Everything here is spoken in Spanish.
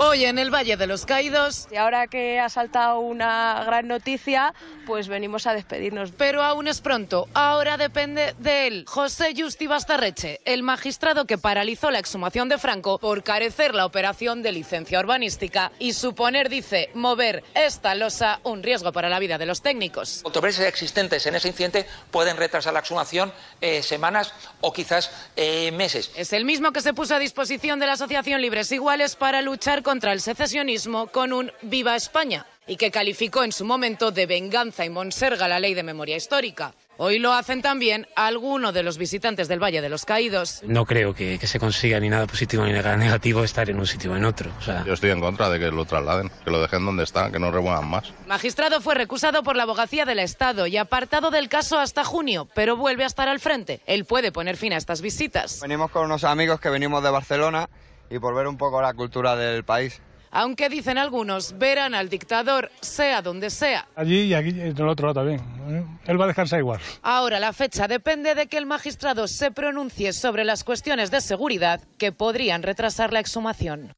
Hoy en el Valle de los Caídos. Y ahora que ha saltado una gran noticia, pues venimos a despedirnos. Pero aún es pronto, ahora depende de él. José Justi Bastarreche, el magistrado que paralizó la exhumación de Franco por carecer la operación de licencia urbanística y suponer, dice, mover esta losa un riesgo para la vida de los técnicos. Autopsias existentes en ese incidente pueden retrasar la exhumación eh, semanas o quizás eh, meses. Es el mismo que se puso a disposición de la Asociación Libres Iguales para luchar contra el secesionismo con un Viva España y que calificó en su momento de venganza y monserga la ley de memoria histórica. Hoy lo hacen también algunos de los visitantes del Valle de los Caídos. No creo que, se consiga ni nada positivo ni nada negativo estar en un sitio o en otro. sea... Yo estoy en contra de que lo trasladen, que lo dejen donde está, que no remuevan más. Magistrado fue recusado por la abogacía del Estado y apartado del caso hasta junio, pero vuelve a estar al frente. Él puede poner fin a estas visitas. Venimos con unos amigos que venimos de Barcelona y por ver un poco la cultura del país. Aunque dicen algunos, verán al dictador sea donde sea. Allí y aquí en el otro lado también. ¿eh? Él va a dejarse igual. Ahora la fecha depende de que el magistrado se pronuncie sobre las cuestiones de seguridad que podrían retrasar la exhumación.